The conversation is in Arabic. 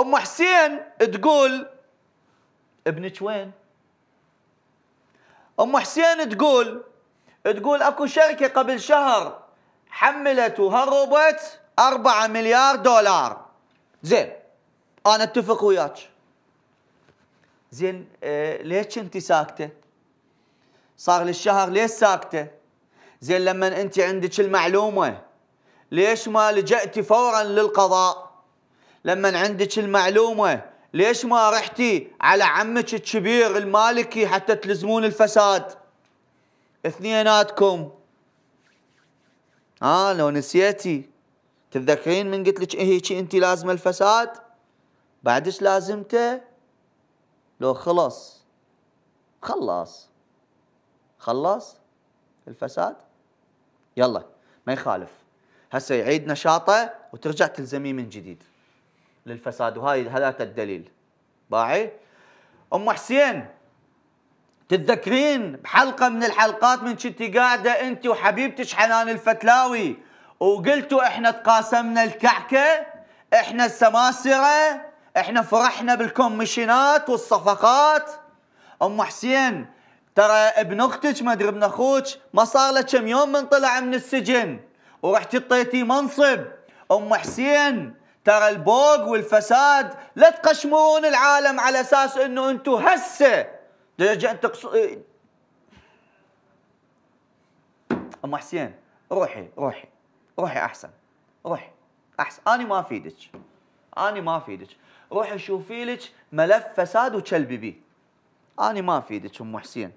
ام حسين تقول ابنك وين ام حسين تقول تقول اكو شركه قبل شهر حملت وهربت 4 مليار دولار زين انا اتفق وياك زين آه ليش انت ساكته صار للشهر ليش ساكته زين لما انت عندك المعلومه ليش ما لجأتي فورا للقضاء لما عندك المعلومة ليش ما رحتي على عمك الكبير المالكي حتى تلزمون الفساد اثنيناتكم اه لو نسيتي تتذكرين من قلت لك هيجي انت لازم الفساد بعدش لازمته لو خلص خلص خلص الفساد يلا ما يخالف هسه يعيد نشاطه وترجع تلزميه من جديد للفساد وهاي هذا الدليل باعي ام حسين تتذكرين بحلقه من الحلقات من كنتي قاعده انت وحبيبتك حنان الفتلاوي وقلتوا احنا تقاسمنا الكعكه احنا السماسره احنا فرحنا بالكوميشنات والصفقات ام حسين ترى ابن اختك ما ادري ابن اخوك ما صار له كم يوم من طلع من السجن ورحتي طيتي منصب ام حسين ترى البوق والفساد لا تقشمرون العالم على اساس انه انتم هسه تقصد إيه. ام حسين روحي روحي روحي احسن روحي احسن انا ما افيدك انا ما افيدك روحي شوفي لك ملف فساد وكلبي بيه انا ما افيدك ام حسين